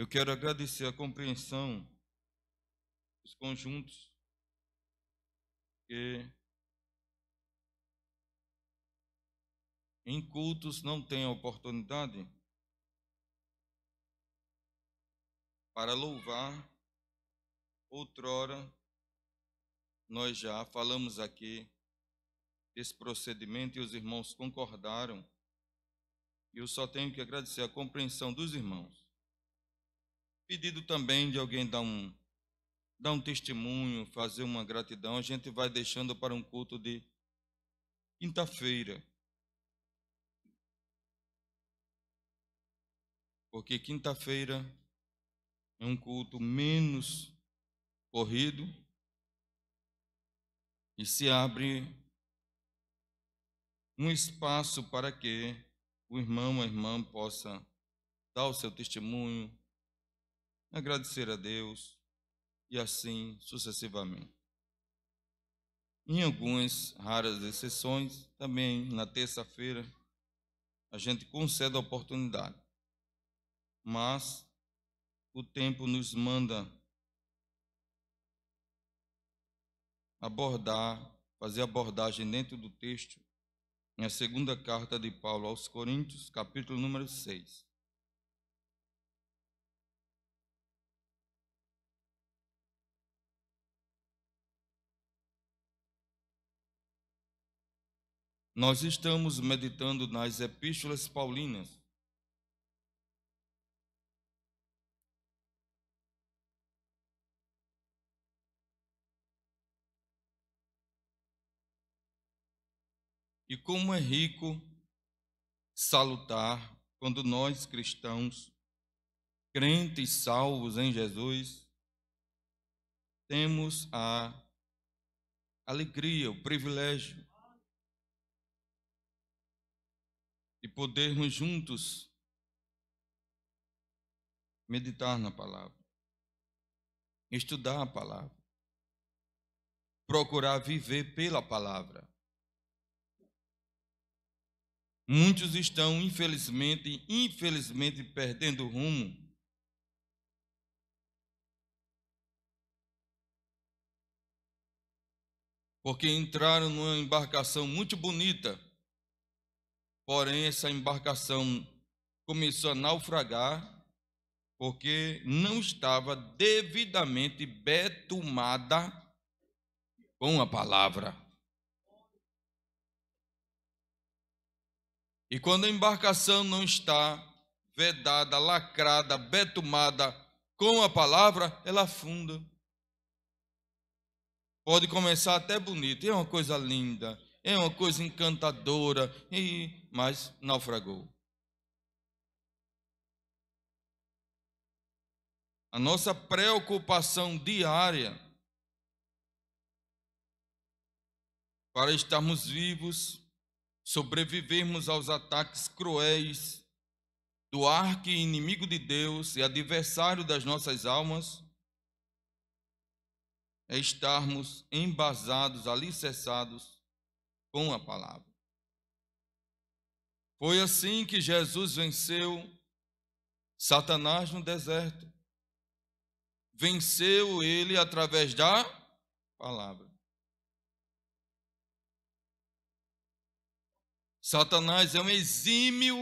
Eu quero agradecer a compreensão dos conjuntos que em cultos não têm a oportunidade para louvar outrora nós já falamos aqui desse procedimento e os irmãos concordaram. E eu só tenho que agradecer a compreensão dos irmãos pedido também de alguém dar um, dar um testemunho, fazer uma gratidão, a gente vai deixando para um culto de quinta-feira. Porque quinta-feira é um culto menos corrido e se abre um espaço para que o irmão, a irmã possa dar o seu testemunho, agradecer a Deus e assim sucessivamente. Em algumas raras exceções, também na terça-feira, a gente concede a oportunidade, mas o tempo nos manda abordar, fazer abordagem dentro do texto, na segunda carta de Paulo aos Coríntios, capítulo número 6. Nós estamos meditando nas epístolas paulinas. E como é rico salutar quando nós cristãos, crentes salvos em Jesus, temos a alegria, o privilégio e podermos juntos meditar na palavra, estudar a palavra, procurar viver pela palavra. Muitos estão, infelizmente, infelizmente perdendo o rumo. Porque entraram numa embarcação muito bonita, Porém, essa embarcação começou a naufragar porque não estava devidamente betumada com a palavra. E quando a embarcação não está vedada, lacrada, betumada com a palavra, ela afunda. Pode começar até bonito, é uma coisa linda é uma coisa encantadora, e, mas naufragou. A nossa preocupação diária para estarmos vivos, sobrevivermos aos ataques cruéis do arque inimigo de Deus e adversário das nossas almas, é estarmos embasados, alicerçados com a palavra. Foi assim que Jesus venceu Satanás no deserto. Venceu ele através da palavra. Satanás é um exímio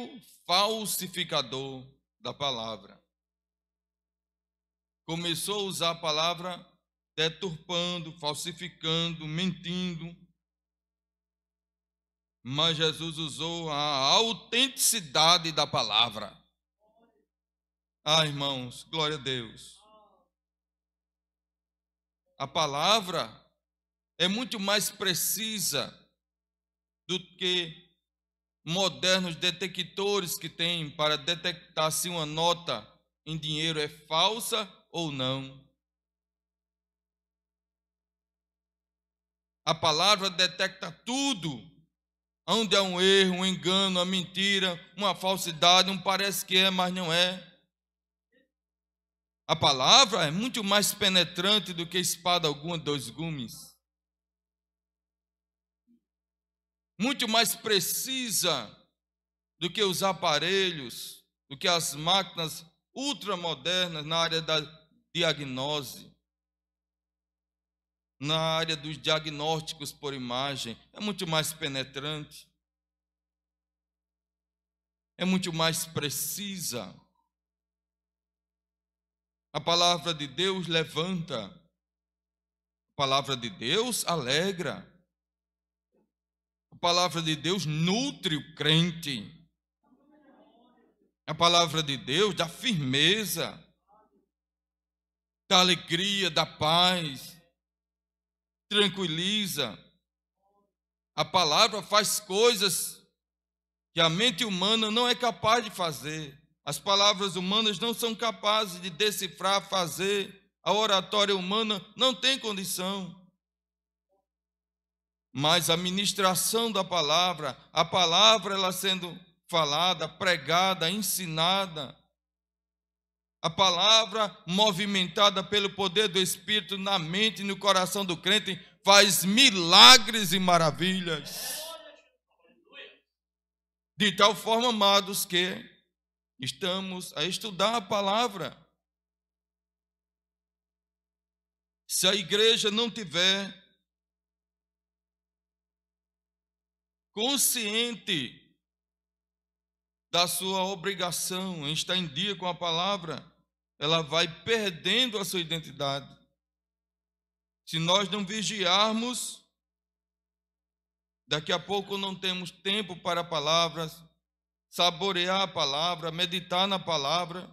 falsificador da palavra. Começou a usar a palavra deturpando, falsificando, mentindo mas Jesus usou a autenticidade da palavra. Ah, irmãos, glória a Deus. A palavra é muito mais precisa do que modernos detectores que têm para detectar se uma nota em dinheiro é falsa ou não. A palavra detecta tudo onde há um erro, um engano, uma mentira, uma falsidade, um parece que é, mas não é. A palavra é muito mais penetrante do que espada alguma, dois gumes. Muito mais precisa do que os aparelhos, do que as máquinas ultramodernas na área da diagnose na área dos diagnósticos por imagem, é muito mais penetrante, é muito mais precisa. A palavra de Deus levanta, a palavra de Deus alegra, a palavra de Deus nutre o crente, a palavra de Deus dá firmeza, da alegria, da paz tranquiliza. A palavra faz coisas que a mente humana não é capaz de fazer. As palavras humanas não são capazes de decifrar, fazer. A oratória humana não tem condição. Mas a ministração da palavra, a palavra ela sendo falada, pregada, ensinada, a palavra movimentada pelo poder do Espírito na mente e no coração do crente faz milagres e maravilhas. De tal forma, amados, que estamos a estudar a palavra. Se a igreja não tiver consciente da sua obrigação em estar em dia com a palavra, ela vai perdendo a sua identidade. Se nós não vigiarmos, daqui a pouco não temos tempo para palavras, saborear a palavra, meditar na palavra,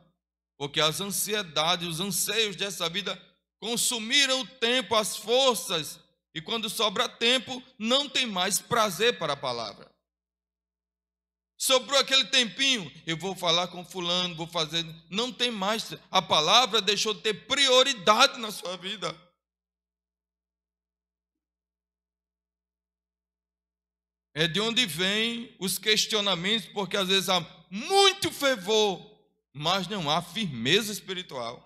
porque as ansiedades, os anseios dessa vida consumiram o tempo, as forças, e quando sobra tempo, não tem mais prazer para a palavra. Sobrou aquele tempinho, eu vou falar com fulano, vou fazer. Não tem mais. A palavra deixou de ter prioridade na sua vida. É de onde vêm os questionamentos, porque às vezes há muito fervor, mas não há firmeza espiritual.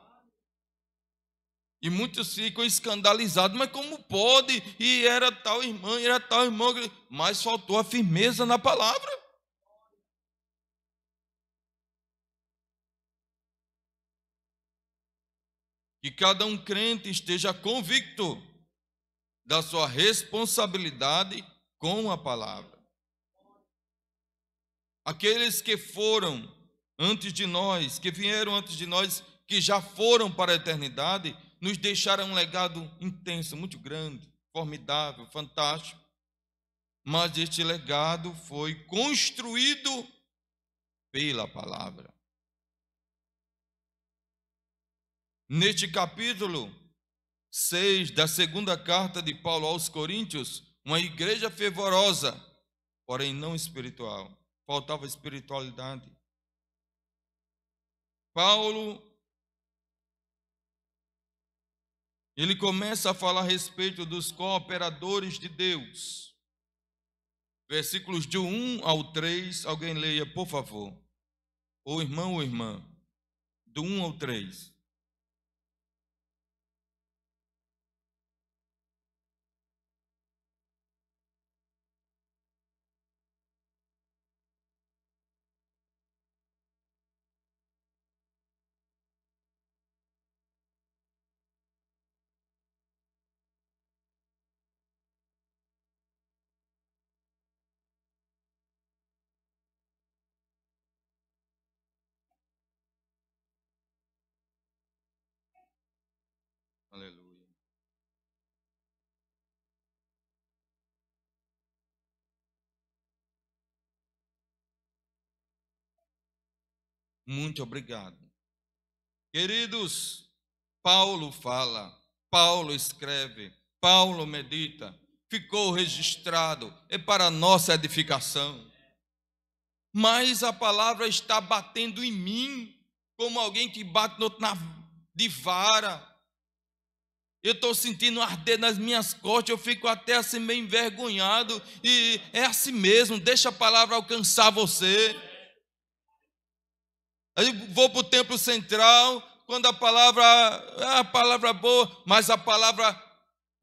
E muitos ficam escandalizados, mas como pode? E era tal irmã, era tal irmão, mas faltou a firmeza na palavra. que cada um crente esteja convicto da sua responsabilidade com a palavra. Aqueles que foram antes de nós, que vieram antes de nós, que já foram para a eternidade, nos deixaram um legado intenso, muito grande, formidável, fantástico. Mas este legado foi construído pela palavra. Neste capítulo 6 da segunda carta de Paulo aos Coríntios, uma igreja fervorosa, porém não espiritual. Faltava espiritualidade. Paulo ele começa a falar a respeito dos cooperadores de Deus. Versículos de 1 ao 3, alguém leia, por favor. Ou irmão ou irmã, do 1 ao 3. Aleluia. Muito obrigado. Queridos, Paulo fala, Paulo escreve, Paulo medita, ficou registrado, é para nossa edificação. Mas a palavra está batendo em mim, como alguém que bate na, de vara, eu estou sentindo arder nas minhas costas, eu fico até assim meio envergonhado, e é assim mesmo, deixa a palavra alcançar você. Aí vou para o templo central, quando a palavra, é a palavra boa, mas a palavra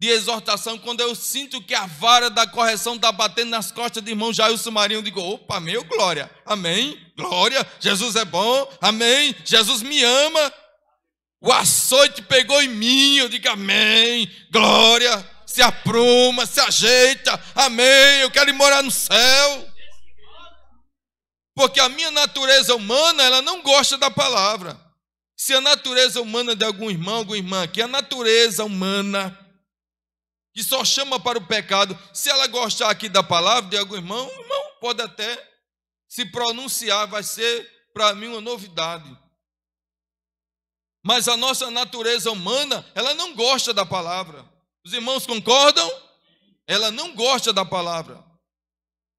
de exortação, quando eu sinto que a vara da correção está batendo nas costas de irmão Jailson Marinho, eu digo, opa, meu glória, amém, glória, Jesus é bom, amém, Jesus me ama, o açoite pegou em mim. Eu digo amém. Glória. Se apruma, se ajeita. Amém. Eu quero ir morar no céu. Porque a minha natureza humana, ela não gosta da palavra. Se a natureza humana de algum irmão, alguma irmã, que a natureza humana que só chama para o pecado, se ela gostar aqui da palavra de algum irmão, o irmão pode até se pronunciar, vai ser para mim uma novidade. Mas a nossa natureza humana, ela não gosta da palavra. Os irmãos concordam? Ela não gosta da palavra.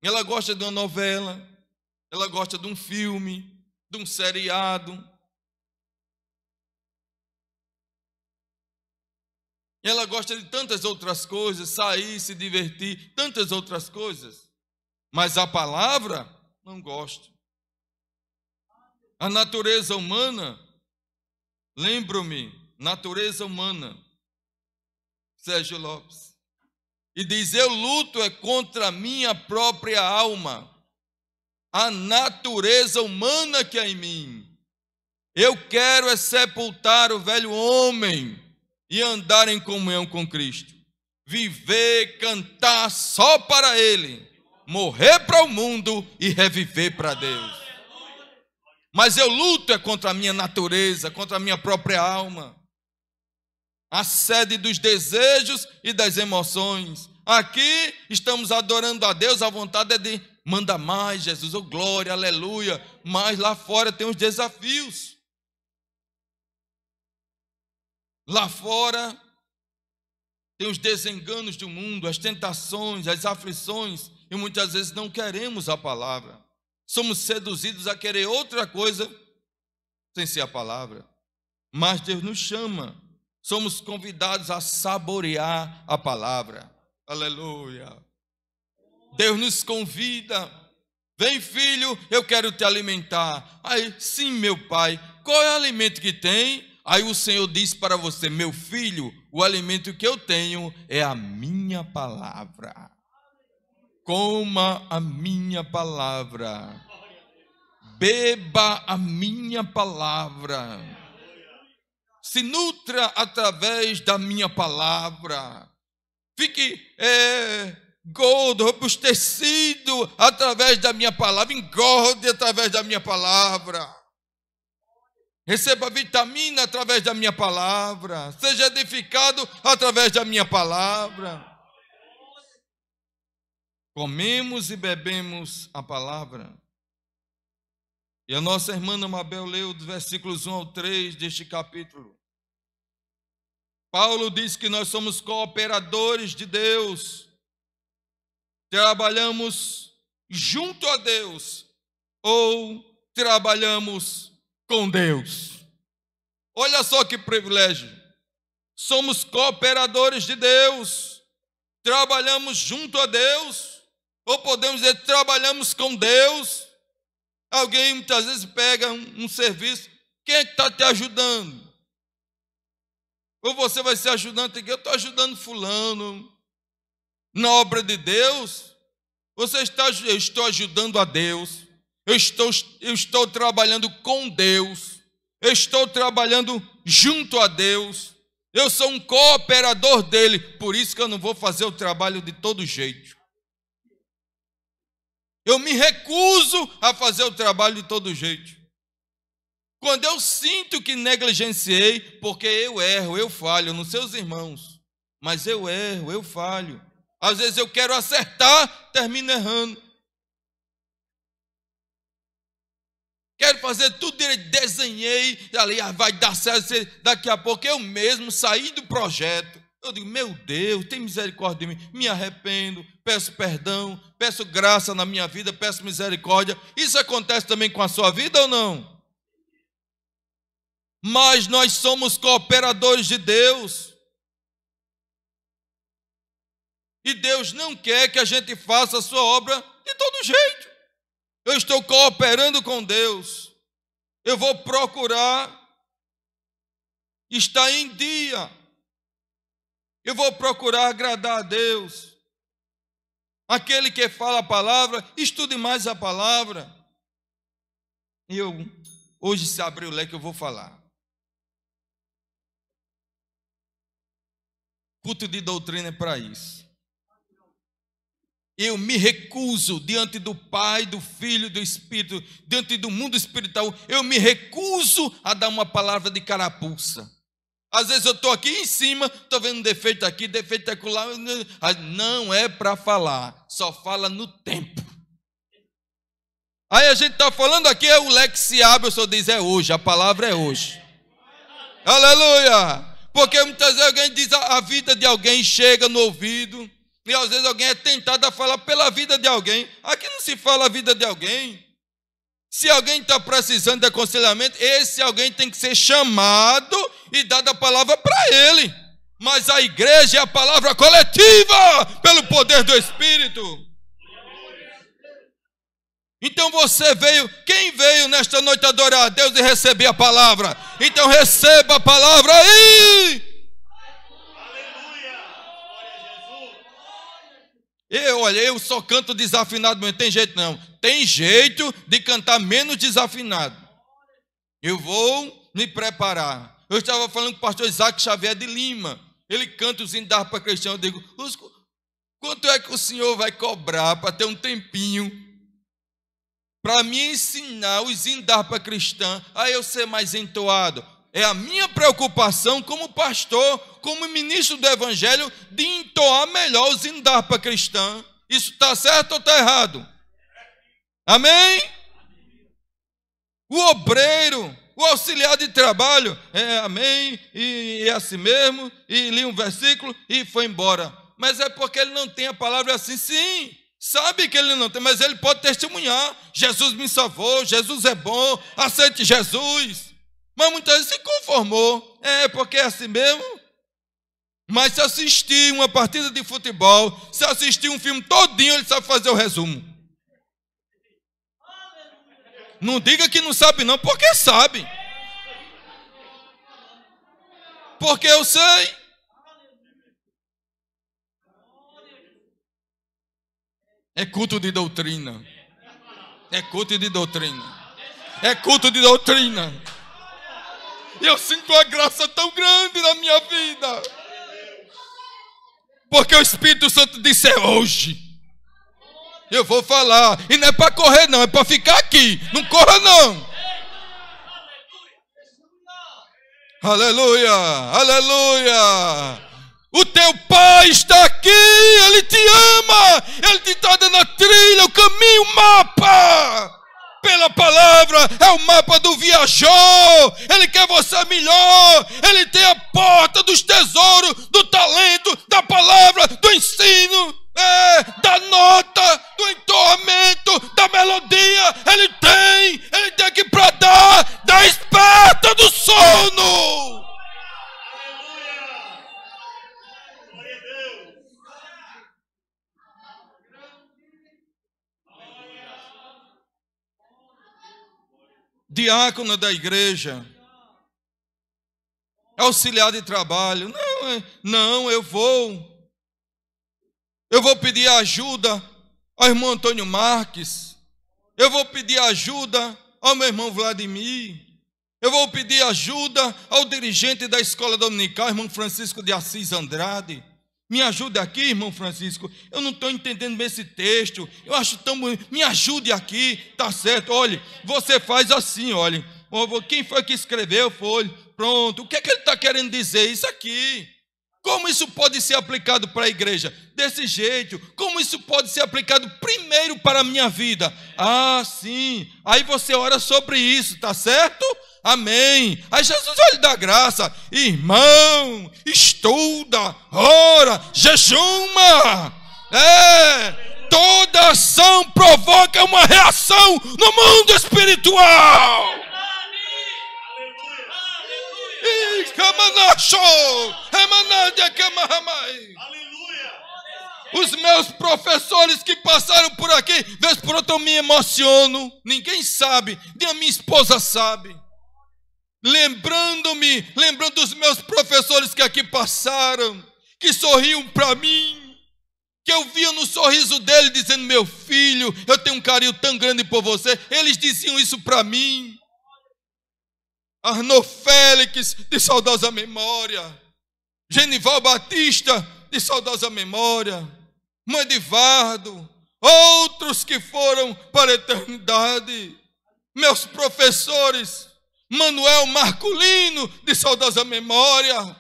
Ela gosta de uma novela, ela gosta de um filme, de um seriado. Ela gosta de tantas outras coisas, sair, se divertir, tantas outras coisas. Mas a palavra não gosta. A natureza humana Lembro-me, natureza humana, Sérgio Lopes. E diz: Eu luto é contra a minha própria alma, a natureza humana que é em mim. Eu quero é sepultar o velho homem e andar em comunhão com Cristo. Viver, cantar só para Ele, morrer para o mundo e reviver para Deus. Mas eu luto é contra a minha natureza, contra a minha própria alma. A sede dos desejos e das emoções. Aqui estamos adorando a Deus, a vontade é de manda mais, Jesus, oh glória, aleluia. Mas lá fora tem os desafios. Lá fora tem os desenganos do mundo, as tentações, as aflições, e muitas vezes não queremos a palavra somos seduzidos a querer outra coisa sem ser a palavra. Mas Deus nos chama, somos convidados a saborear a palavra. Aleluia. Deus nos convida. Vem, filho, eu quero te alimentar. Aí, sim, meu pai, qual é o alimento que tem? Aí o Senhor diz para você: Meu filho, o alimento que eu tenho é a minha palavra coma a minha palavra, beba a minha palavra, se nutra através da minha palavra, fique é, gordo, robustecido através da minha palavra, engorde através da minha palavra. Receba vitamina através da minha palavra, seja edificado através da minha palavra. Comemos e bebemos a palavra. E a nossa irmã Mabel leu dos versículos 1 ao 3 deste capítulo. Paulo diz que nós somos cooperadores de Deus, trabalhamos junto a Deus ou trabalhamos com Deus. Olha só que privilégio! Somos cooperadores de Deus, trabalhamos junto a Deus ou podemos dizer, trabalhamos com Deus. Alguém muitas vezes pega um, um serviço, quem é que está te ajudando? Ou você vai ser ajudante aqui, eu estou ajudando fulano. Na obra de Deus, você está, eu estou ajudando a Deus, eu estou, eu estou trabalhando com Deus, eu estou trabalhando junto a Deus, eu sou um cooperador dele, por isso que eu não vou fazer o trabalho de todo jeito. Eu me recuso a fazer o trabalho de todo jeito. Quando eu sinto que negligenciei, porque eu erro, eu falho nos seus irmãos, mas eu erro, eu falho. Às vezes eu quero acertar, termino errando. Quero fazer tudo direito, desenhei, ali ah, vai dar certo, daqui a pouco eu mesmo saí do projeto. Eu digo, meu Deus, tem misericórdia de mim, me arrependo, peço perdão, peço graça na minha vida, peço misericórdia. Isso acontece também com a sua vida ou não? Mas nós somos cooperadores de Deus. E Deus não quer que a gente faça a sua obra de todo jeito. Eu estou cooperando com Deus. Eu vou procurar estar em dia. Eu vou procurar agradar a Deus. Aquele que fala a palavra, estude mais a palavra. E eu, hoje, se abrir o leque, eu vou falar. Culto de doutrina é para isso. Eu me recuso diante do Pai, do Filho, do Espírito, diante do mundo espiritual. Eu me recuso a dar uma palavra de carapuça. Às vezes eu estou aqui em cima, estou vendo defeito aqui, defeito acolá. Não é para falar, só fala no tempo. Aí a gente está falando aqui, é o leque se abre, o senhor diz, é hoje, a palavra é hoje. Aleluia! Porque muitas vezes alguém diz, ah, a vida de alguém chega no ouvido, e às vezes alguém é tentado a falar pela vida de alguém. Aqui não se fala a vida de alguém, se alguém está precisando de aconselhamento, esse alguém tem que ser chamado e dada a palavra para ele. Mas a igreja é a palavra coletiva pelo poder do Espírito. Então você veio, quem veio nesta noite adorar a Deus e receber a palavra? Então receba a palavra aí! Eu, olhei, eu só canto desafinado não Tem jeito não. Tem jeito de cantar menos desafinado. Eu vou me preparar. Eu estava falando com o pastor Isaac Xavier de Lima. Ele canta os hinos da harpa cristã. Eu digo, quanto é que o senhor vai cobrar para ter um tempinho para me ensinar os hinos da harpa cristã a eu ser mais entoado? é a minha preocupação como pastor, como ministro do Evangelho, de entoar melhor os indarpa cristã. Isso está certo ou está errado? Amém? O obreiro, o auxiliar de trabalho, é amém, e, é assim mesmo, e li um versículo e foi embora. Mas é porque ele não tem a palavra assim, sim. Sabe que ele não tem, mas ele pode testemunhar. Jesus me salvou, Jesus é bom, aceite Jesus. Mas muitas vezes se conformou. É, porque é assim mesmo. Mas se assistir uma partida de futebol, se assistir um filme todinho, ele sabe fazer o resumo. Não diga que não sabe, não, porque sabe. Porque eu sei. É culto de doutrina. É culto de doutrina. É culto de doutrina. E eu sinto uma graça tão grande na minha vida. Porque o Espírito Santo disse: é hoje. Eu vou falar. E não é para correr, não. É para ficar aqui. Não corra, não. Aleluia. Aleluia. O teu pai está aqui, ele te ama, ele te está dando a trilha, o caminho, o mapa pela palavra, é o mapa do viajou. Ele quer você melhor. Ele tem a porta dos tesouros diácono da igreja, é auxiliar de trabalho. Não, é, não, eu vou. Eu vou pedir ajuda ao irmão Antônio Marques. Eu vou pedir ajuda ao meu irmão Vladimir. Eu vou pedir ajuda ao dirigente da escola dominical, irmão Francisco de Assis Andrade. Me ajude aqui, irmão Francisco. Eu não estou entendendo esse texto. Eu acho tão bonito. Me ajude aqui, tá certo? Olhe, você faz assim, olhe. Quem foi que escreveu? Foi. Pronto. O que é que ele está querendo dizer? Isso aqui. Como isso pode ser aplicado para a igreja? Desse jeito. Como isso pode ser aplicado primeiro para a minha vida? Ah, sim. Aí você ora sobre isso, tá certo? Amém. Aí Jesus vai da dar graça. Irmão, estuda, ora, jejuma. É. Toda ação provoca uma reação no mundo espiritual. Aleluia. Os meus professores que passaram por aqui, vez por outro eu me emociono. Ninguém sabe, nem a minha esposa sabe. Lembrando-me, lembrando dos meus professores que aqui passaram, que sorriam para mim que eu via no sorriso dele dizendo: Meu filho, eu tenho um carinho tão grande por você. Eles diziam isso para mim. Arnô Félix, de saudosa memória. Genival Batista, de saudosa memória. Mãe de Vardo. Outros que foram para a eternidade. Meus professores, Manuel Marculino, de saudosa memória.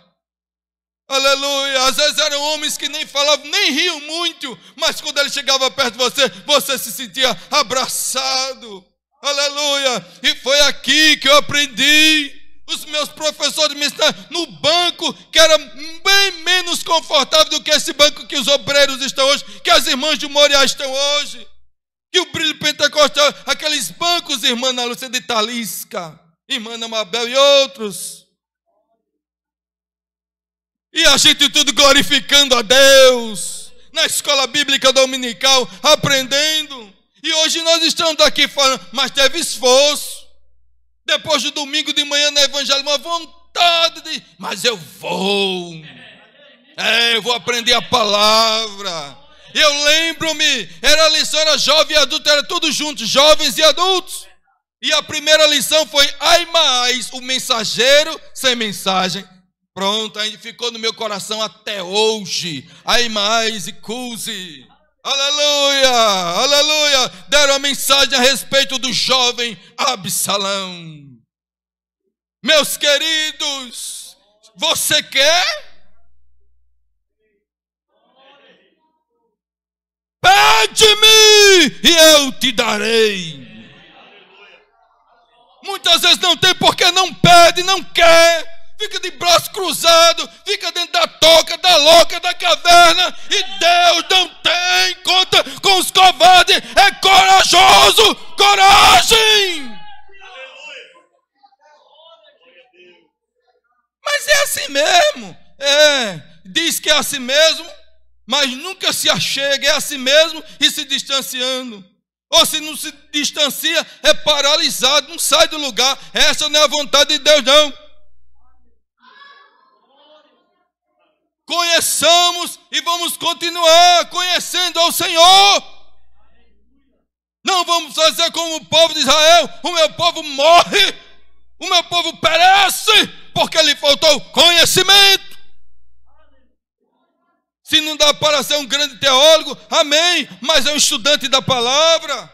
Aleluia. Às vezes eram homens que nem falavam, nem riam muito, mas quando ele chegava perto de você, você se sentia abraçado. Aleluia! E foi aqui que eu aprendi. Os meus professores me ensinaram no banco que era bem menos confortável do que esse banco que os obreiros estão hoje, que as irmãs de Moriá estão hoje, que o brilho pentecostal, aqueles bancos, irmã Ana Lúcia de Talisca, irmã Amabel Mabel e outros. E a gente tudo glorificando a Deus, na escola bíblica dominical, aprendendo. E hoje nós estamos aqui falando, mas teve esforço. Depois do domingo de manhã no Evangelho, uma vontade de. Mas eu vou. É, eu vou aprender a palavra. Eu lembro-me, era a lição, era jovem e adulto, era tudo junto, jovens e adultos. E a primeira lição foi, ai mais, o mensageiro sem mensagem. Pronto, aí ficou no meu coração até hoje. Ai mais e cuse. Aleluia, aleluia. Deram a mensagem a respeito do jovem Absalão. Meus queridos, você quer? Pede-me e eu te darei. Muitas vezes não tem porque não pede, não quer fica de braço cruzado, fica dentro da toca, da loca, da caverna, e Deus não tem conta com os covardes, é corajoso, coragem! Mas é assim mesmo, é, diz que é assim mesmo, mas nunca se achega, é assim mesmo e se distanciando. Ou se não se distancia, é paralisado, não sai do lugar. Essa não é a vontade de Deus, não. conheçamos e vamos continuar conhecendo ao Senhor. Não vamos fazer como o povo de Israel: o meu povo morre, o meu povo perece, porque lhe faltou conhecimento. Se não dá para ser um grande teólogo, amém, mas é um estudante da palavra.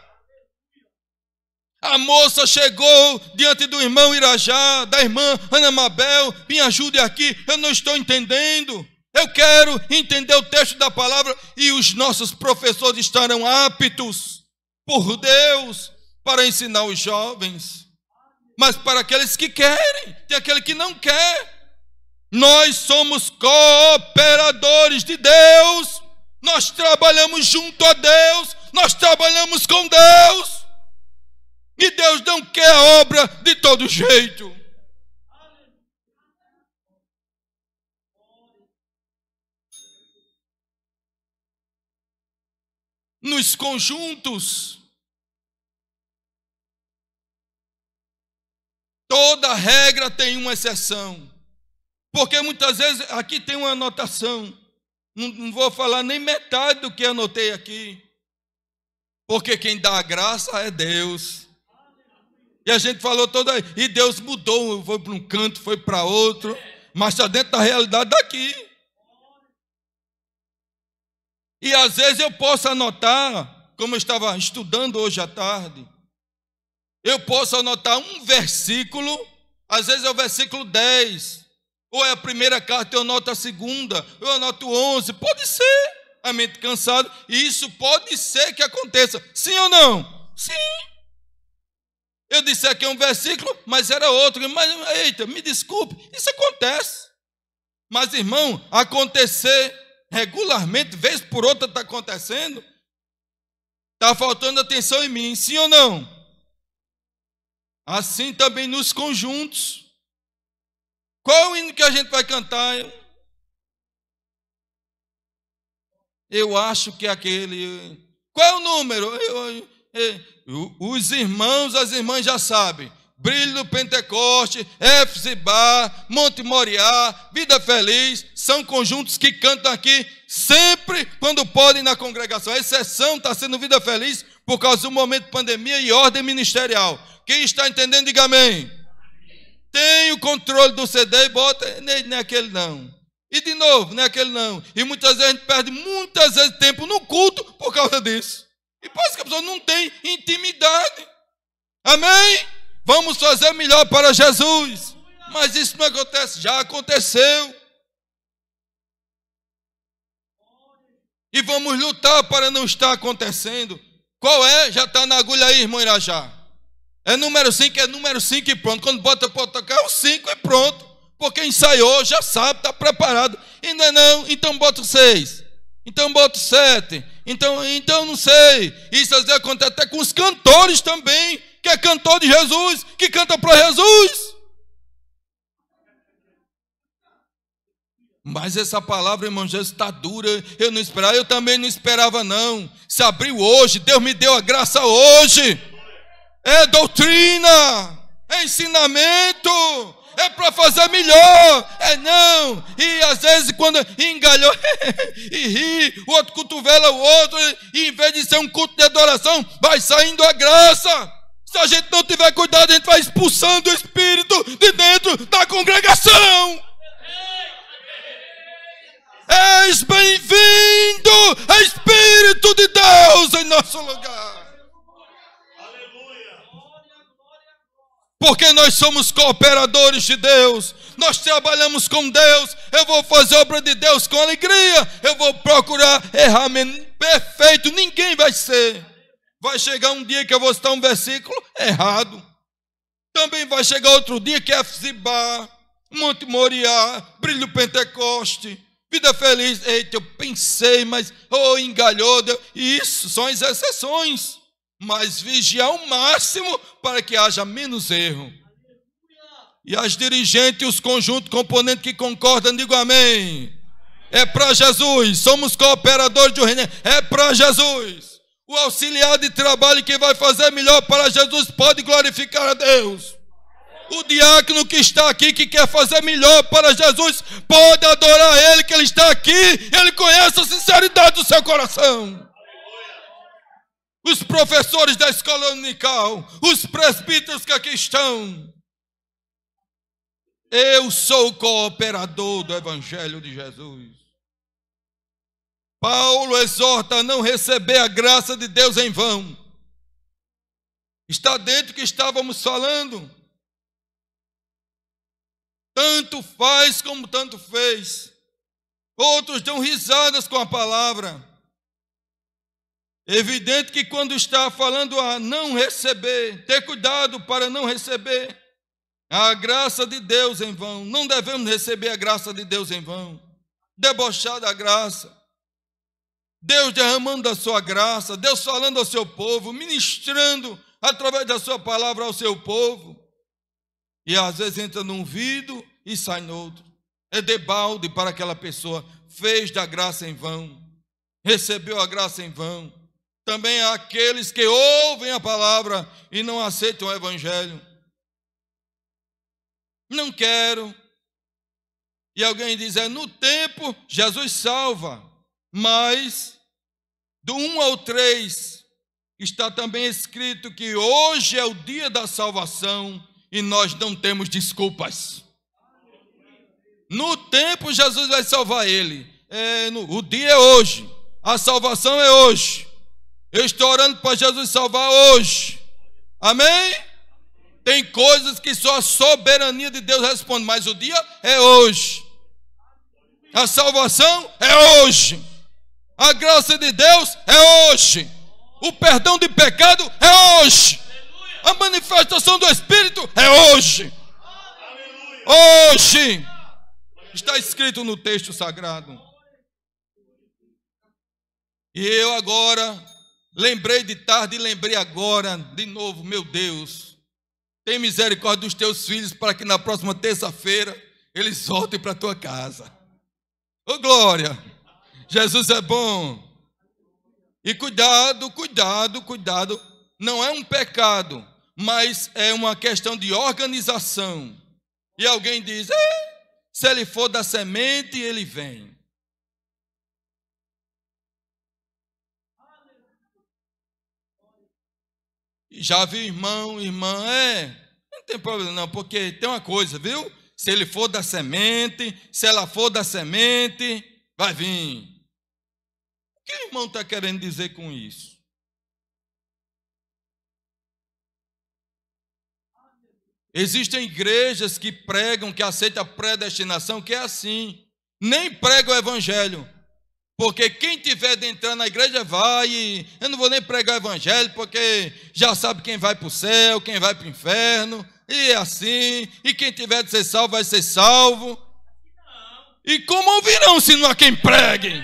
A moça chegou diante do irmão Irajá, da irmã Ana Mabel, me ajude aqui, eu não estou entendendo. Eu quero entender o texto da palavra e os nossos professores estarão aptos por Deus para ensinar os jovens. Mas para aqueles que querem, tem aquele que não quer. Nós somos cooperadores de Deus. Nós trabalhamos junto a Deus, nós trabalhamos com Deus. E Deus não quer a obra de todo jeito. nos conjuntos. Toda regra tem uma exceção. Porque muitas vezes, aqui tem uma anotação. Não, não vou falar nem metade do que anotei aqui. Porque quem dá a graça é Deus. E a gente falou toda. E Deus mudou. Foi para um canto, foi para outro. Mas está dentro da realidade daqui. E às vezes eu posso anotar, como eu estava estudando hoje à tarde, eu posso anotar um versículo, às vezes é o versículo 10, ou é a primeira carta, eu anoto a segunda, eu anoto 11, pode ser, a mente cansada, e isso pode ser que aconteça, sim ou não? Sim. Eu disse aqui um versículo, mas era outro, mas eita, me desculpe, isso acontece. Mas irmão, acontecer regularmente, vez por outra está acontecendo, está faltando atenção em mim, sim ou não? Assim também nos conjuntos. Qual o hino que a gente vai cantar? Eu acho que é aquele. Qual é o número? Eu, eu, eu, os irmãos, as irmãs já sabem. Brilho do Pentecoste, Éfese Bar, Monte Moriá, Vida Feliz, são conjuntos que cantam aqui sempre quando podem na congregação. A exceção está sendo Vida Feliz por causa do momento de pandemia e ordem ministerial. Quem está entendendo, diga amém. Tem o controle do CD e bota, nem, aquele não. E de novo, nem aquele não. E muitas vezes a gente perde muitas vezes tempo no culto por causa disso. E parece que a pessoa não tem intimidade. Amém? Vamos fazer melhor para Jesus. Mas isso não acontece, já aconteceu. E vamos lutar para não estar acontecendo. Qual é? Já está na agulha aí, irmão Irajá. É número 5, é número 5 e pronto. Quando bota para tocar, é o 5 e pronto. Porque ensaiou, já sabe, está preparado. Ainda é não, então bota o 6. Então bota o 7. Então, então não sei. Isso às vezes acontece até com os cantores também que é cantor de Jesus, que canta para Jesus. Mas essa palavra, irmão, já está dura. Eu não esperava, eu também não esperava, não. Se abriu hoje, Deus me deu a graça hoje. É doutrina, é ensinamento, é para fazer melhor, é não. E às vezes, quando engalhou e ri, o outro cotovela o outro, e em vez de ser um culto de adoração, vai saindo a graça. Se a gente não tiver cuidado, a gente vai expulsando o espírito de dentro da congregação. És bem-vindo, Espírito de Deus, em nosso lugar. Aleluia. Porque nós somos cooperadores de Deus, nós trabalhamos com Deus. Eu vou fazer obra de Deus com alegria, eu vou procurar errar perfeito, ninguém vai ser. Vai chegar um dia que eu vou citar um versículo errado. Também vai chegar outro dia que é Fzibá, Monte Moriá, Brilho Pentecoste, Vida Feliz. Eita, eu pensei, mas oh, engalhou. Deus. Isso são as exceções. Mas vigiar o máximo para que haja menos erro. E as dirigentes e os conjuntos componentes que concordam, digam amém. É para Jesus. Somos cooperadores do reino. É para Jesus. O auxiliar de trabalho que vai fazer melhor para Jesus pode glorificar a Deus. O diácono que está aqui, que quer fazer melhor para Jesus, pode adorar Ele, que Ele está aqui, Ele conhece a sinceridade do seu coração. Os professores da escola unical, os presbíteros que aqui estão. Eu sou cooperador do Evangelho de Jesus. Paulo exorta a não receber a graça de Deus em vão. Está dentro que estávamos falando. Tanto faz como tanto fez. Outros dão risadas com a palavra. É evidente que quando está falando a não receber, ter cuidado para não receber a graça de Deus em vão. Não devemos receber a graça de Deus em vão. Debochar da graça. Deus derramando a sua graça, Deus falando ao seu povo, ministrando através da sua palavra ao seu povo. E às vezes entra num vidro e sai no outro. É debalde para aquela pessoa, fez da graça em vão, recebeu a graça em vão. Também há aqueles que ouvem a palavra e não aceitam o evangelho. Não quero. E alguém diz: é no tempo, Jesus salva. Mas, do 1 ao 3, está também escrito que hoje é o dia da salvação e nós não temos desculpas. No tempo, Jesus vai salvar ele. É, no, o dia é hoje, a salvação é hoje. Eu estou orando para Jesus salvar hoje. Amém? Tem coisas que só a soberania de Deus responde, mas o dia é hoje. A salvação é hoje. A graça de Deus é hoje. O perdão de pecado é hoje. A manifestação do Espírito é hoje. Hoje. Está escrito no texto sagrado. E eu agora lembrei de tarde e lembrei agora de novo, meu Deus. Tem misericórdia dos teus filhos para que na próxima terça-feira eles voltem para a tua casa. Ô oh, glória! Jesus é bom. E cuidado, cuidado, cuidado. Não é um pecado, mas é uma questão de organização. E alguém diz: eh, se ele for da semente, ele vem. Já vi irmão, irmã, é, não tem problema não, porque tem uma coisa, viu? Se ele for da semente, se ela for da semente, vai vir. O que o irmão está querendo dizer com isso? Existem igrejas que pregam, que aceitam a predestinação, que é assim. Nem pregam o evangelho. Porque quem tiver de entrar na igreja vai. E eu não vou nem pregar o evangelho, porque já sabe quem vai para o céu, quem vai para o inferno. E é assim. E quem tiver de ser salvo vai ser salvo. E como ouvirão se não há quem pregue?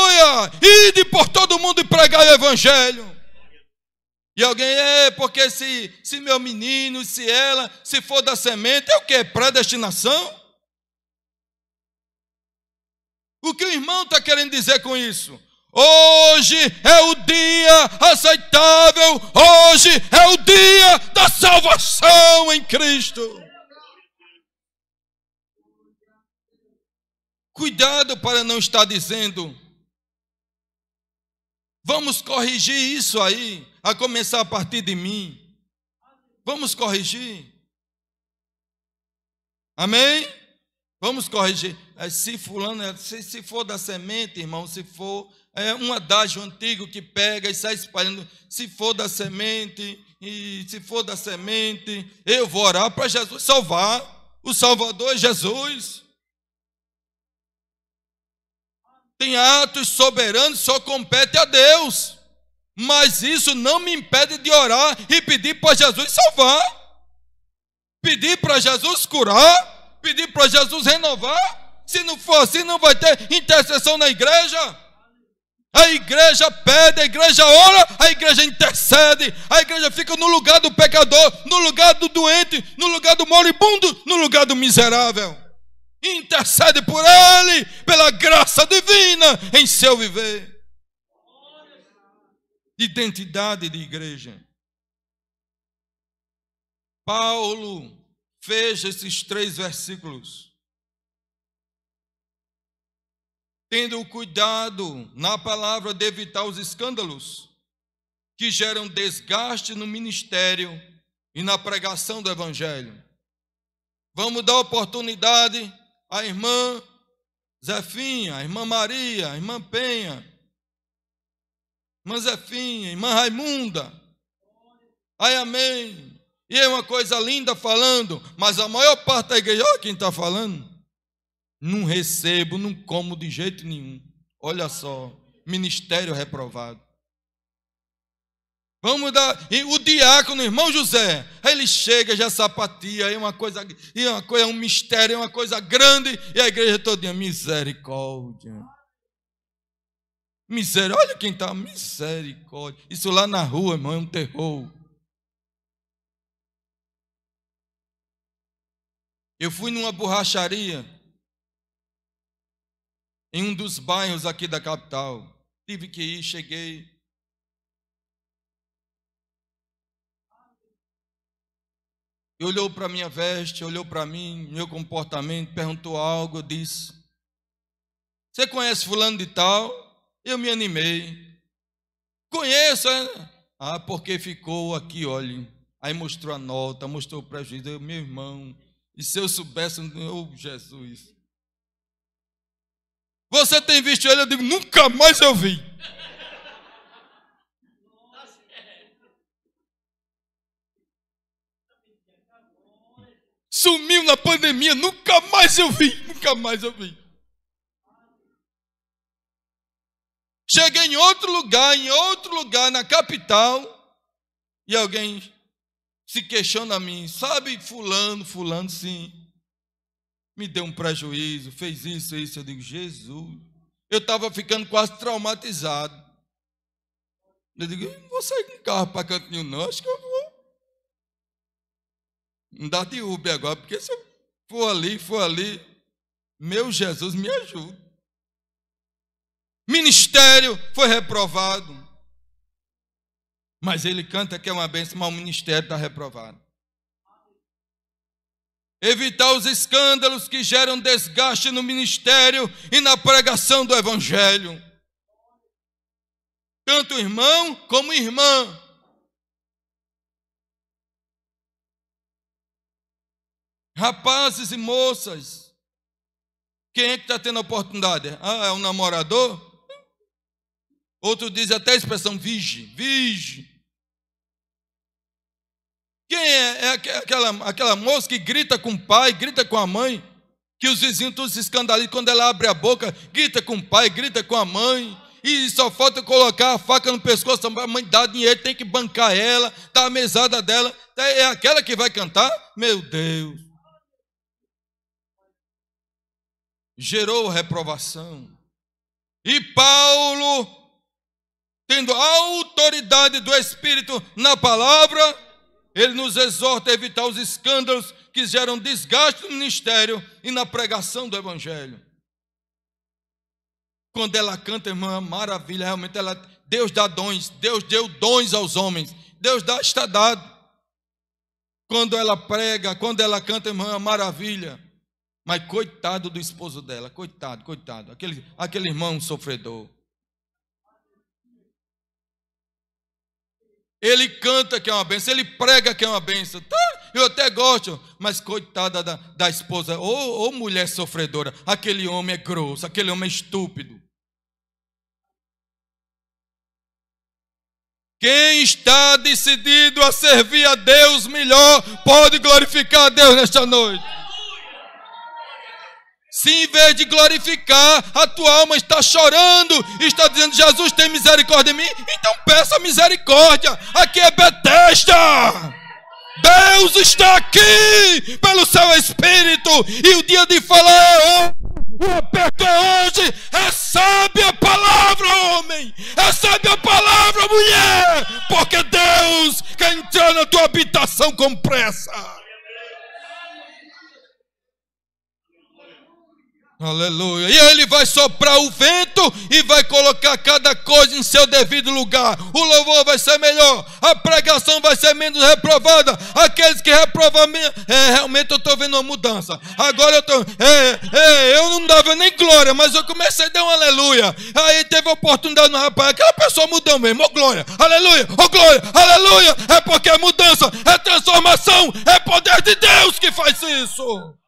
aleluia, ide por todo mundo e pregar o evangelho. E alguém, é, porque se, se meu menino, se ela, se for da semente, é o que? Predestinação? O que o irmão está querendo dizer com isso? Hoje é o dia aceitável, hoje é o dia da salvação em Cristo. Cuidado para não estar dizendo Vamos corrigir isso aí, a começar a partir de mim. Vamos corrigir. Amém? Vamos corrigir. É, se fulano, é, se, se for da semente, irmão, se for é um adágio antigo que pega e sai espalhando. Se for da semente, e se for da semente, eu vou orar para Jesus salvar. O Salvador é Jesus. Tem atos soberanos, só compete a Deus. Mas isso não me impede de orar e pedir para Jesus salvar, pedir para Jesus curar, pedir para Jesus renovar. Se não for assim, não vai ter intercessão na igreja. A igreja pede, a igreja ora, a igreja intercede, a igreja fica no lugar do pecador, no lugar do doente, no lugar do moribundo, no lugar do miserável. Intercede por ele, pela graça divina em seu viver. Identidade de igreja. Paulo fez esses três versículos. Tendo cuidado na palavra de evitar os escândalos que geram desgaste no ministério e na pregação do Evangelho. Vamos dar oportunidade a irmã Zefinha, a irmã Maria, a irmã Penha, irmã Zefinha, irmã Raimunda. Ai, amém. E é uma coisa linda falando, mas a maior parte da igreja, olha quem está falando, não recebo, não como de jeito nenhum. Olha só, ministério reprovado. Vamos dar. E o diácono, irmão José, ele chega, já sapatia, é uma coisa, é uma coisa, é um mistério, é uma coisa grande, e a igreja toda, misericórdia. Misericórdia, olha quem está, misericórdia. Isso lá na rua, irmão, é um terror. Eu fui numa borracharia em um dos bairros aqui da capital. Tive que ir, cheguei, E olhou para minha veste, olhou para mim, meu comportamento, perguntou algo, eu disse: Você conhece fulano de tal? Eu me animei. Conheço, né? Ah, porque ficou aqui, olhe. Aí mostrou a nota, mostrou o prejuízo. meu irmão, e se eu soubesse, eu, oh, Jesus. Você tem visto ele? Eu digo, nunca mais eu vi. Sumiu na pandemia, nunca mais eu vi, nunca mais eu vi. Cheguei em outro lugar, em outro lugar, na capital, e alguém se questiona a mim, sabe, fulano, fulano, sim, me deu um prejuízo, fez isso, isso. Eu digo, Jesus, eu estava ficando quase traumatizado. Eu digo, não vou sair com carro para nenhum, não, acho que eu vou andar de Uber agora, porque se eu for ali, for ali, meu Jesus, me ajuda. Ministério foi reprovado. Mas ele canta que é uma bênção, mas o ministério está reprovado. Evitar os escândalos que geram desgaste no ministério e na pregação do Evangelho. Tanto irmão como irmã Rapazes e moças. Quem é que está tendo a oportunidade? Ah, é um namorador? Outro diz até a expressão vige, vige. Quem é? é aquela, aquela moça que grita com o pai, grita com a mãe, que os vizinhos todos se escandalizam quando ela abre a boca, grita com o pai, grita com a mãe, e só falta colocar a faca no pescoço, a mãe dá dinheiro, tem que bancar ela, dá a mesada dela, é, é aquela que vai cantar? Meu Deus! gerou reprovação. E Paulo, tendo a autoridade do Espírito na palavra, ele nos exorta a evitar os escândalos que geram desgaste no ministério e na pregação do Evangelho. Quando ela canta, irmã, maravilha, realmente ela, Deus dá dons, Deus deu dons aos homens, Deus dá, está dado. Quando ela prega, quando ela canta, irmã, maravilha. Mas coitado do esposo dela, coitado, coitado. Aquele, aquele irmão sofredor. Ele canta que é uma benção, ele prega que é uma benção. Tá, eu até gosto, mas coitada da, da esposa, ou, ou mulher sofredora, aquele homem é grosso, aquele homem é estúpido. Quem está decidido a servir a Deus melhor, pode glorificar a Deus nesta noite. Se em vez de glorificar, a tua alma está chorando, está dizendo: Jesus tem misericórdia em mim, então peça misericórdia. Aqui é Bethesda. Deus está aqui pelo seu Espírito, e o dia de falar é hoje. O aperto é hoje. Recebe a palavra, homem. Recebe a palavra, mulher. Porque Deus quer entrar na tua habitação com pressa. Aleluia. E ele vai soprar o vento e vai colocar cada coisa em seu devido lugar. O louvor vai ser melhor, a pregação vai ser menos reprovada. Aqueles que reprovam, é, realmente eu estou vendo uma mudança. Agora eu estou, é, é, eu não dava nem glória, mas eu comecei a dar um aleluia. Aí teve a oportunidade no rapaz, aquela pessoa mudou mesmo. Ô oh, glória, aleluia, ô oh, glória, aleluia. É porque é mudança, é transformação, é poder de Deus que faz isso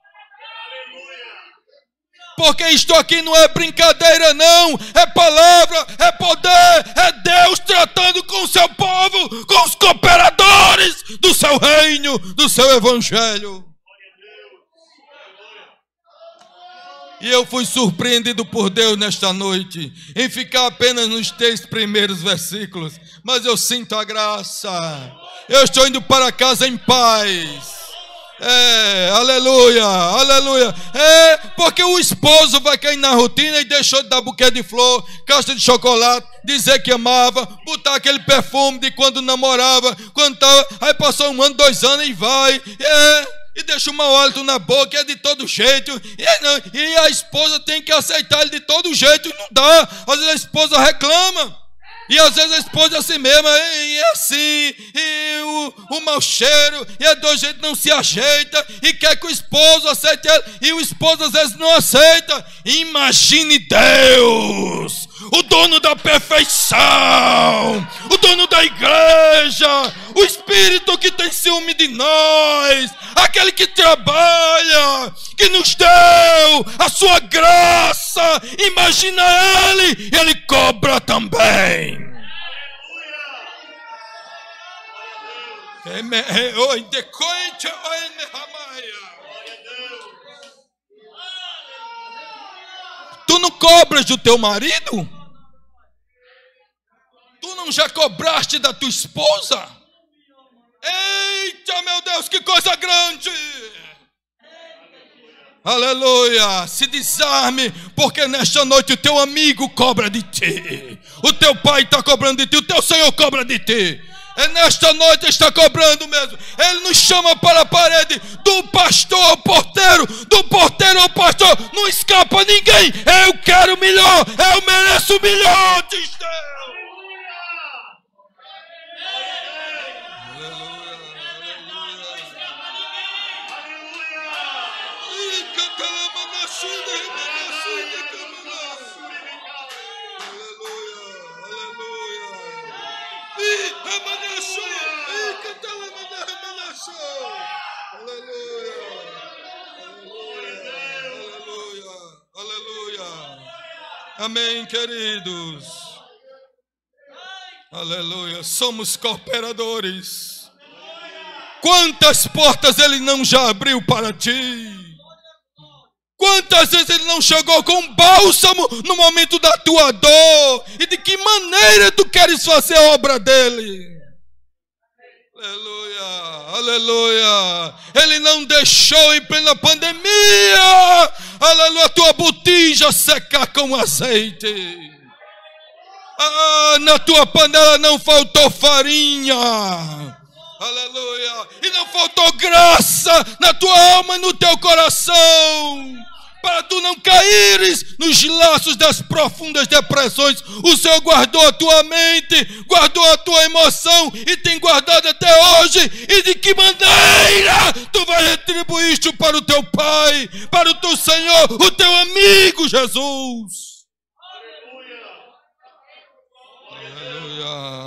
porque estou aqui não é brincadeira, não, é palavra, é poder, é Deus tratando com o seu povo, com os cooperadores do seu reino, do seu evangelho. E eu fui surpreendido por Deus nesta noite, em ficar apenas nos três primeiros versículos, mas eu sinto a graça, eu estou indo para casa em paz é, aleluia, aleluia. É, porque o esposo vai cair na rotina e deixou de dar buquê de flor, caixa de chocolate, dizer que amava, botar aquele perfume de quando namorava, quando tava, aí passou um ano, dois anos e vai. É, e deixa o mau hálito na boca, é de todo jeito. E, é não, e a esposa tem que aceitar ele de todo jeito, não dá. Às vezes a esposa reclama. E às vezes a esposa é assim mesmo, e é assim, e o, o mau cheiro, e a é dor gente não se ajeita, e quer que o esposo aceite ela, e o esposo às vezes não aceita. Imagine Deus o dono da perfeição, o dono da igreja, o Espírito que tem ciúme de nós, aquele que trabalha, que nos deu a sua graça. Imagina Ele, Ele cobra também. É é, tu não cobras do teu marido? tu não já cobraste da tua esposa? Eita, meu Deus, que coisa grande! Aleluia! Se desarme, porque nesta noite o teu amigo cobra de ti, o teu pai está cobrando de ti, o teu Senhor cobra de ti. É nesta noite está cobrando mesmo. Ele nos chama para a parede do pastor ao porteiro, do porteiro ao pastor. Não escapa ninguém. Eu quero melhor, eu mereço melhor, diz Deus. merecido, é merecido, Camilão. Aleluia, aleluia. Ih, E, Ih, cantou a mão da amaneceu. Aleluia. Aleluia. Amém, queridos. Aleluia. Somos cooperadores. Quantas portas ele não já abriu para ti? Quantas vezes ele não chegou com bálsamo no momento da tua dor? E de que maneira tu queres fazer a obra dele? Aleluia, aleluia. Ele não deixou em plena pandemia, aleluia, tua botija secar com azeite. Ah, na tua panela não faltou farinha. Aleluia. E não faltou graça na tua alma e no teu coração para tu não caíres nos laços das profundas depressões. O Senhor guardou a tua mente, guardou a tua emoção e tem guardado até hoje. E de que maneira tu vais retribuir isto para o teu Pai, para o teu Senhor, o teu amigo Jesus? Aleluia,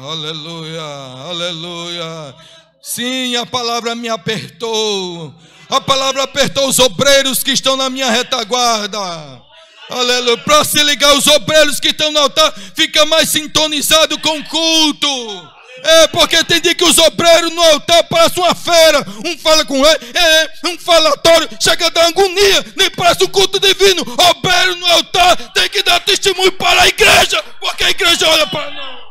aleluia, aleluia. aleluia. Sim, a palavra me apertou a palavra apertou os obreiros que estão na minha retaguarda. Aleluia. Para se ligar, os obreiros que estão no altar fica mais sintonizado com o culto. É, porque tem dia que os obreiros no altar parecem uma feira. Um fala com ele, é, é, um falatório, chega da agonia, nem parece o um culto divino. Obreiro no altar tem que dar testemunho para a igreja, porque a igreja olha para nós.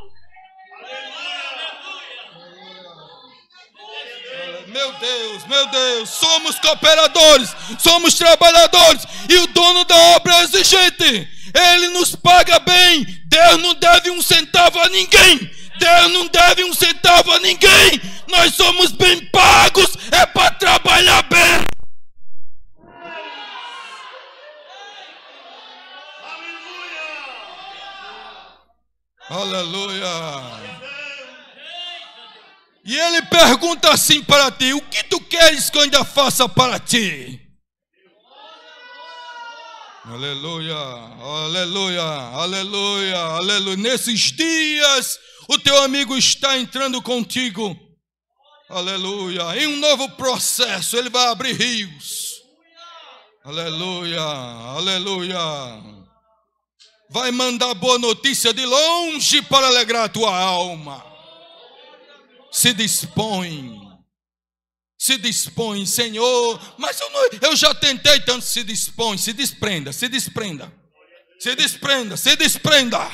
Meu Deus, meu Deus, somos cooperadores, somos trabalhadores e o dono da obra é exigente. Ele nos paga bem. Deus não deve um centavo a ninguém. Deus não deve um centavo a ninguém. Nós somos bem pagos, é para trabalhar bem. Aleluia! Aleluia. E ele pergunta assim para ti: O que tu queres que eu ainda faça para ti? Aleluia, aleluia, aleluia, aleluia. Nesses dias, o teu amigo está entrando contigo. Aleluia. Em um novo processo, ele vai abrir rios. Aleluia, aleluia. Vai mandar boa notícia de longe para alegrar a tua alma se dispõe. Se dispõe, Senhor. Mas eu, não, eu já tentei tanto. Se dispõe, se desprenda, se desprenda. Se desprenda, se desprenda.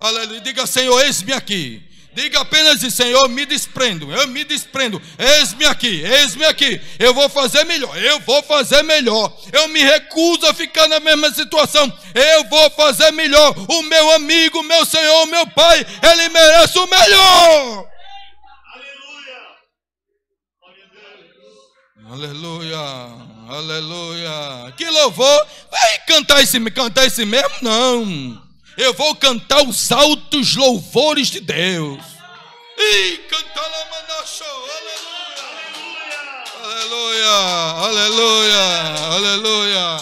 Aleluia. Diga, Senhor, eis-me aqui. Diga apenas isso, Senhor, me desprendo, eu me desprendo, eis-me aqui, eis-me aqui, eu vou fazer melhor, eu vou fazer melhor, eu me recuso a ficar na mesma situação, eu vou fazer melhor, o meu amigo, meu Senhor, meu Pai, ele merece o melhor. Aleluia, aleluia. Que louvor! Vai cantar esse, cantar esse mesmo? Não. Eu vou cantar os altos louvores de Deus. E cantar aleluia, aleluia, aleluia, aleluia.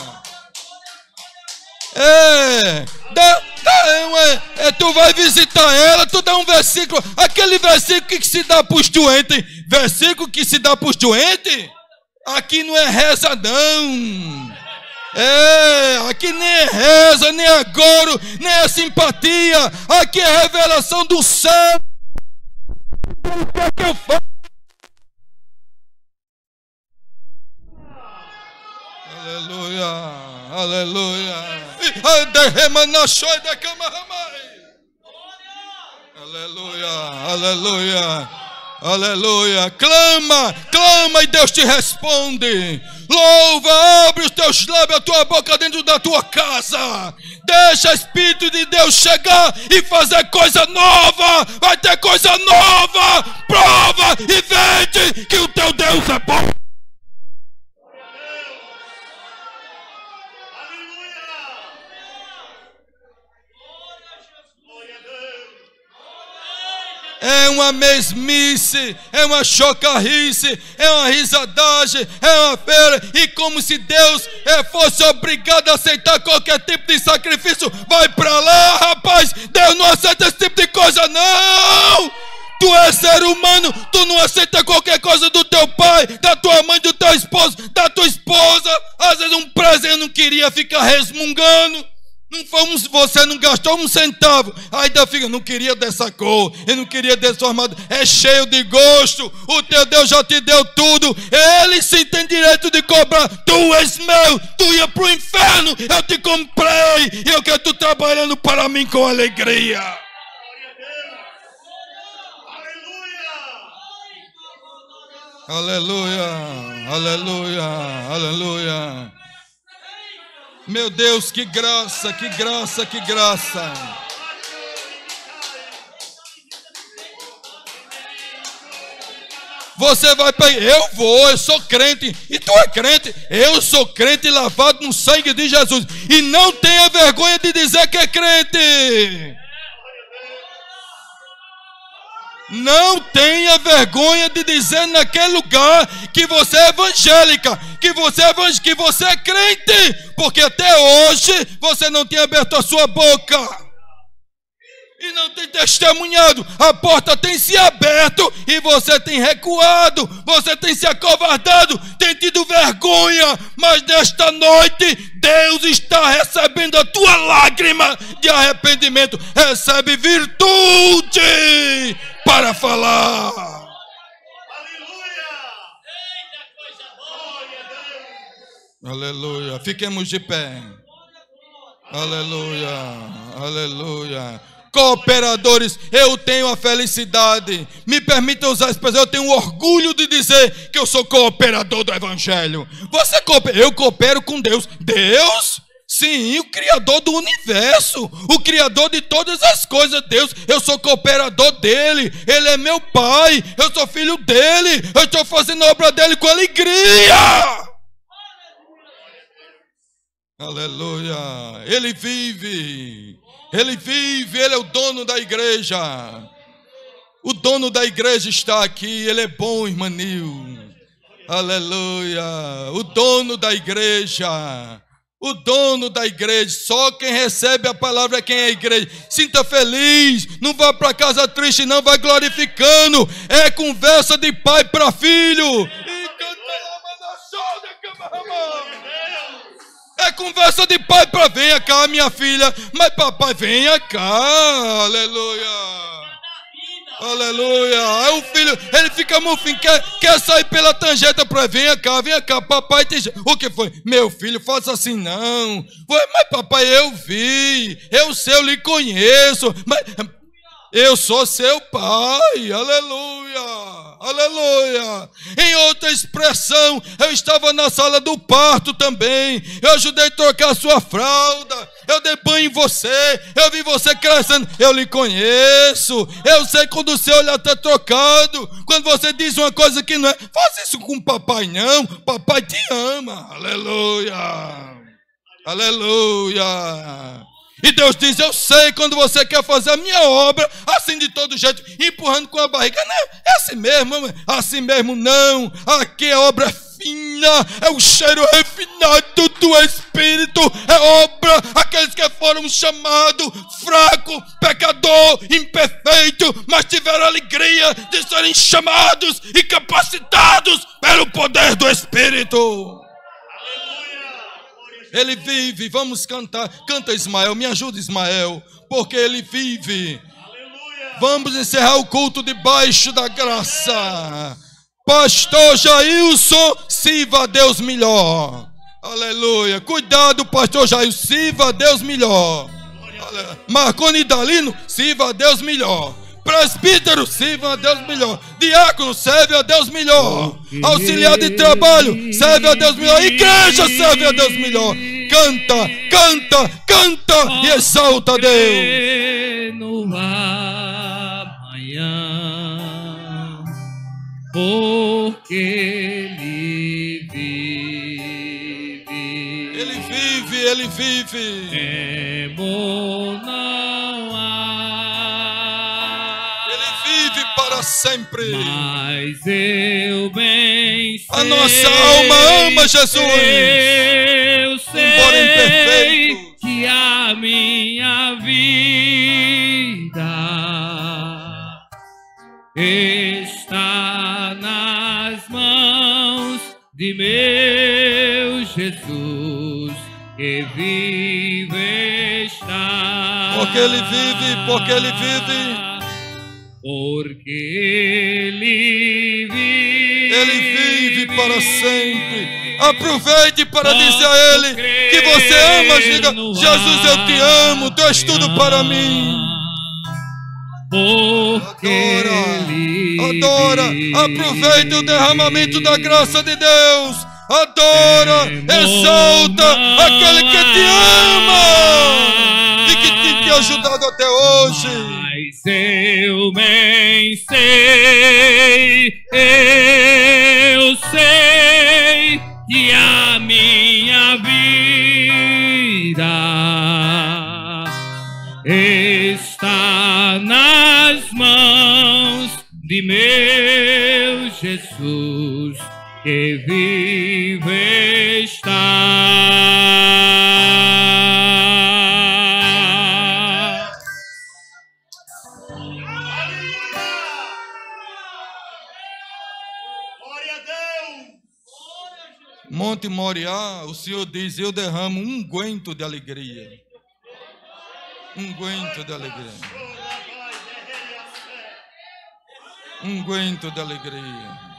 É, dá, dá, é, é, tu vai visitar ela, tu dá um versículo, aquele versículo que se dá para os doentes, versículo que se dá para os doentes. Aqui não é reza, não. É, aqui nem é reza, nem é goro, nem é simpatia. Aqui é revelação do céu. O que é que eu faço? Aleluia, aleluia. Aleluia, aleluia. Aleluia. Clama, clama e Deus te responde. Louva, abre os teus lábios, a tua boca dentro da tua casa. Deixa o Espírito de Deus chegar e fazer coisa nova. Vai ter coisa nova. Prova e vende que o teu Deus é bom. é uma mesmice, é uma chocarrice, é uma risadagem, é uma feira, e como se Deus é, fosse obrigado a aceitar qualquer tipo de sacrifício, vai para lá, rapaz, Deus não aceita esse tipo de coisa, não! Tu és ser humano, tu não aceita qualquer coisa do teu pai, da tua mãe, do teu esposo, da tua esposa. Às vezes um prazer não queria ficar resmungando. Não fomos, você não gastou um centavo. Ainda fica, não queria dessa cor, eu não queria desse É cheio de gosto. O teu Deus já te deu tudo. Ele sim tem direito de cobrar. Tu és meu, tu ia para o inferno. Eu te comprei. Eu quero tu trabalhando para mim com alegria. Aleluia, aleluia, aleluia. aleluia. Meu Deus, que graça, que graça, que graça. Você vai para eu vou, eu sou crente, e tu é crente, eu sou crente lavado no sangue de Jesus, e não tenha vergonha de dizer que é crente. Não tenha vergonha de dizer naquele lugar que você é evangélica, que você é, que você é crente, porque até hoje você não tem aberto a sua boca e não tem testemunhado. A porta tem se aberto e você tem recuado, você tem se acovardado, tem tido vergonha. Mas nesta noite, Deus está recebendo a tua lágrima de arrependimento. Recebe virtude para falar. Aleluia! Aleluia. Fiquemos de pé. Aleluia. Aleluia. Cooperadores, eu tenho a felicidade. Me permita usar esse expressão, eu tenho orgulho de dizer que eu sou cooperador do Evangelho. Você coopera, eu coopero com Deus. Deus Sim, o Criador do universo, o Criador de todas as coisas, Deus. Eu sou cooperador dele, ele é meu pai, eu sou filho dele, eu estou fazendo a obra dele com alegria. Aleluia! Ele vive! Ele vive! Ele é o dono da igreja! O dono da igreja está aqui, ele é bom, irmão Aleluia! O dono da igreja! o dono da igreja. Só quem recebe a palavra é quem é a igreja. Sinta feliz, não vá para casa triste, não, vai glorificando. É conversa de pai para filho. É conversa de pai para venha cá, minha filha. Mas papai, venha cá. Aleluia. Aleluia. Aí o filho, ele fica mofinho, quer, quer sair pela tangeta para vem cá, vem cá, papai tem... O que foi? Meu filho, faça assim não. Mas papai, eu vi, eu sei, eu lhe conheço, mas eu sou seu pai. Aleluia aleluia. Em outra expressão, eu estava na sala do parto também, eu ajudei a trocar sua fralda, eu dei banho em você, eu vi você crescendo, eu lhe conheço, eu sei quando o seu olhar está trocado, quando você diz uma coisa que não é, faça isso com o papai não, papai te ama, aleluia, aleluia. E Deus diz: Eu sei quando você quer fazer a minha obra, assim de todo jeito, empurrando com a barriga. Não, é assim mesmo, assim mesmo não. Aqui a obra é fina, é o cheiro refinado do Espírito, é obra. Aqueles que foram chamados fraco, pecador, imperfeito, mas tiveram alegria de serem chamados e capacitados pelo poder do Espírito. Ele vive. Vamos cantar. Canta Ismael, me ajuda Ismael, porque ele vive. Vamos encerrar o culto debaixo da graça. Pastor Jailson, sirva a Deus melhor. Aleluia. Cuidado, pastor Jailson, sirva a Deus melhor. Marconi Dalino, sirva a Deus melhor. Presbítero, sirva a Deus melhor. Diácono, serve a Deus melhor. Auxiliar de trabalho, serve a Deus melhor. Igreja, serve a Deus melhor. Canta, canta, canta e exalta a Deus. No amanhã, porque ele vive. Ele vive, ele vive. É bom sempre. Mas eu bem sei, A nossa alma ama Jesus. Eu sei embora imperfeito. que a minha vida está nas mãos de meu Jesus que vive está. Porque ele vive, porque ele vive. Porque ele vive, ele vive para sempre. Aproveite para dizer a Ele que você ama. Diga, Jesus, eu te amo. Tu és tudo para mim. Adora, adora. Aproveite o derramamento da graça de Deus. Adora, exalta aquele que te ama e que tem te ajudado até hoje. Pois eu bem sei, eu sei que a minha vida está nas mãos de meu Jesus que vive está. te Moriá, ah, o Senhor diz: Eu derramo um guento de alegria. Um guento de alegria. Um guento de alegria.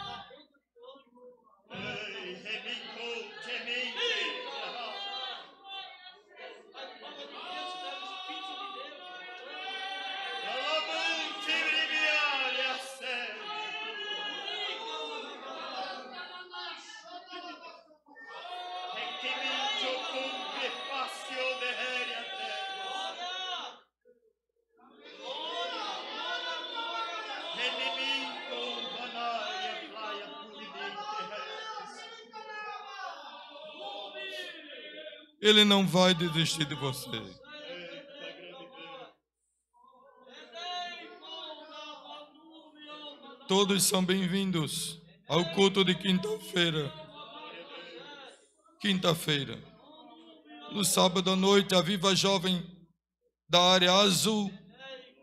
Ele não vai desistir de você. Todos são bem-vindos ao culto de quinta-feira. Quinta-feira. No sábado à noite, a Viva Jovem da área azul.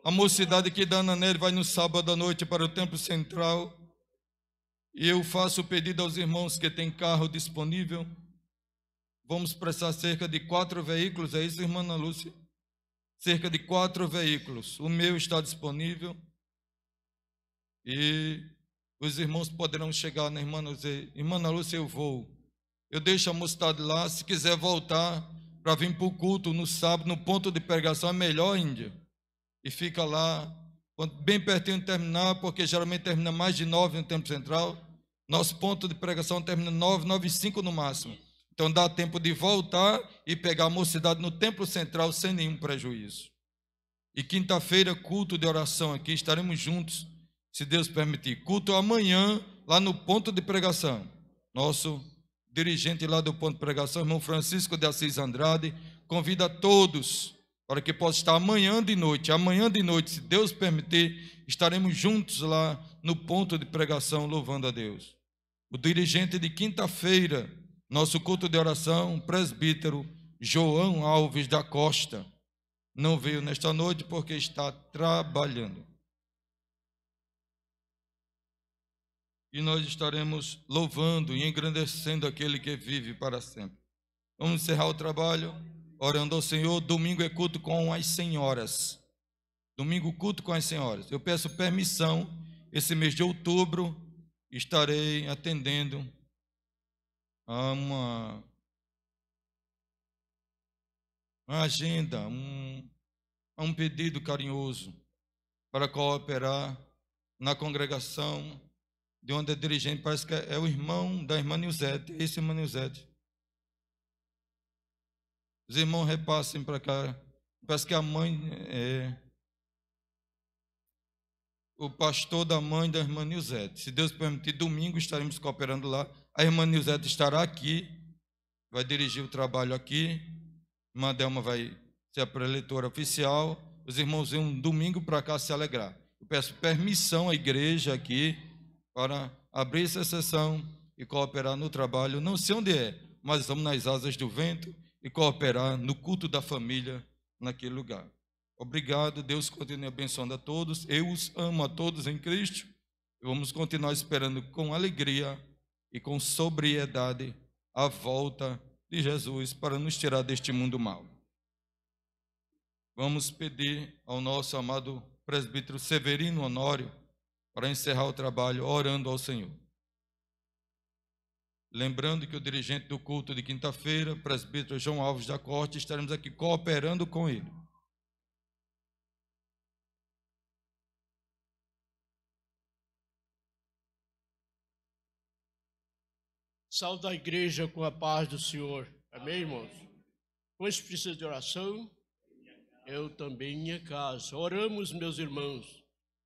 A mocidade que dá na Ner vai no sábado à noite para o Templo Central. E eu faço o pedido aos irmãos que têm carro disponível Vamos prestar cerca de quatro veículos, é isso, irmã Ana Lúcia? Cerca de quatro veículos. O meu está disponível. E os irmãos poderão chegar na né, irmã Ana Lúcia? Irmã Ana Lúcia, eu vou. Eu deixo a mocidade lá. Se quiser voltar para vir para o culto no sábado, no ponto de pregação, é melhor índia. E fica lá, bem pertinho de terminar, porque geralmente termina mais de nove no tempo central. Nosso ponto de pregação termina nove, nove e cinco no máximo. Então dá tempo de voltar e pegar a mocidade no templo central sem nenhum prejuízo. E quinta-feira, culto de oração aqui, estaremos juntos, se Deus permitir. Culto amanhã, lá no ponto de pregação. Nosso dirigente lá do ponto de pregação, irmão Francisco de Assis Andrade, convida todos para que possa estar amanhã de noite. Amanhã de noite, se Deus permitir, estaremos juntos lá no ponto de pregação, louvando a Deus. O dirigente de quinta-feira nosso culto de oração, presbítero João Alves da Costa, não veio nesta noite porque está trabalhando. E nós estaremos louvando e engrandecendo aquele que vive para sempre. Vamos encerrar o trabalho orando ao Senhor. Domingo é culto com as senhoras. Domingo, culto com as senhoras. Eu peço permissão, esse mês de outubro estarei atendendo há uma, uma agenda, um, um pedido carinhoso para cooperar na congregação de onde é dirigente, parece que é o irmão da irmã Nilzete, esse irmão Nilzete. Os irmãos repassem para cá. Parece que a mãe é o pastor da mãe da irmã Nilzete. Se Deus permitir, domingo estaremos cooperando lá a irmã Nilzete estará aqui, vai dirigir o trabalho aqui. Irmã Delma vai ser a preletora oficial. Os irmãos vêm um domingo para cá se alegrar. Eu peço permissão à igreja aqui para abrir essa sessão e cooperar no trabalho. Não sei onde é, mas vamos nas asas do vento e cooperar no culto da família naquele lugar. Obrigado, Deus continue abençoando a todos. Eu os amo a todos em Cristo. Vamos continuar esperando com alegria e com sobriedade a volta de Jesus para nos tirar deste mundo mau. Vamos pedir ao nosso amado presbítero Severino Honório para encerrar o trabalho orando ao Senhor. Lembrando que o dirigente do culto de quinta-feira, presbítero João Alves da Corte, estaremos aqui cooperando com ele Salve a igreja com a paz do Senhor. Amém, irmãos? Hoje precisa de oração. Eu também, minha casa. Oramos, meus irmãos.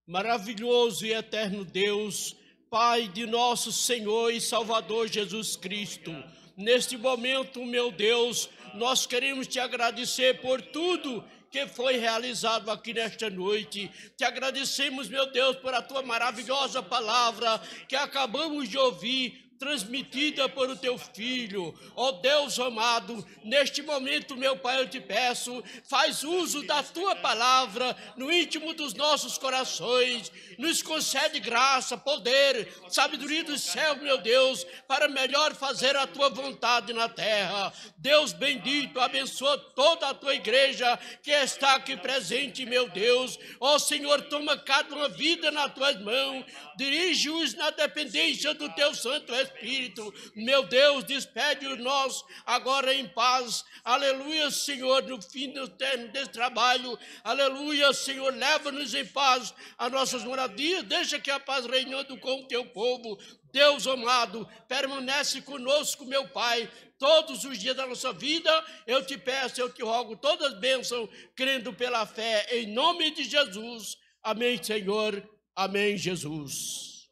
Maravilhoso e eterno Deus, Pai de nosso Senhor e Salvador Jesus Cristo. Neste momento, meu Deus, nós queremos te agradecer por tudo que foi realizado aqui nesta noite. Te agradecemos, meu Deus, por a tua maravilhosa palavra que acabamos de ouvir transmitida por o teu filho. Ó oh Deus amado, neste momento, meu Pai, eu te peço, faz uso da tua palavra no íntimo dos nossos corações, nos concede graça, poder, sabedoria do céu, meu Deus, para melhor fazer a tua vontade na terra. Deus bendito, abençoa toda a tua igreja que está aqui presente, meu Deus. Ó oh Senhor, toma cada uma vida nas tuas mãos, dirige-os na dependência do teu santo Espírito. Meu Deus, despede nos nós agora em paz. Aleluia, Senhor, no fim do tempo desse trabalho. Aleluia, Senhor, leva-nos em paz a nossas moradias. Deixa que a paz reinando com o teu povo. Deus amado, permanece conosco, meu Pai, todos os dias da nossa vida. Eu te peço, eu te rogo todas as bênçãos, crendo pela fé, em nome de Jesus. Amém, Senhor. Amém, Jesus.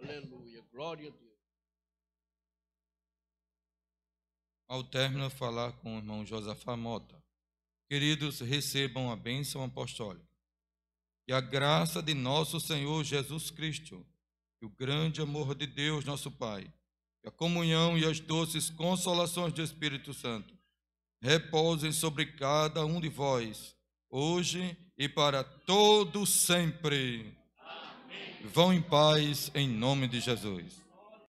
Aleluia. Glória a Deus. ao término, falar com o irmão Josafá Mota. Queridos, recebam a bênção apostólica e a graça de nosso Senhor Jesus Cristo, e o grande amor de Deus, nosso Pai, e a comunhão e as doces consolações do Espírito Santo repousem sobre cada um de vós, hoje e para todo sempre. Amém. Vão em paz, em nome de Jesus.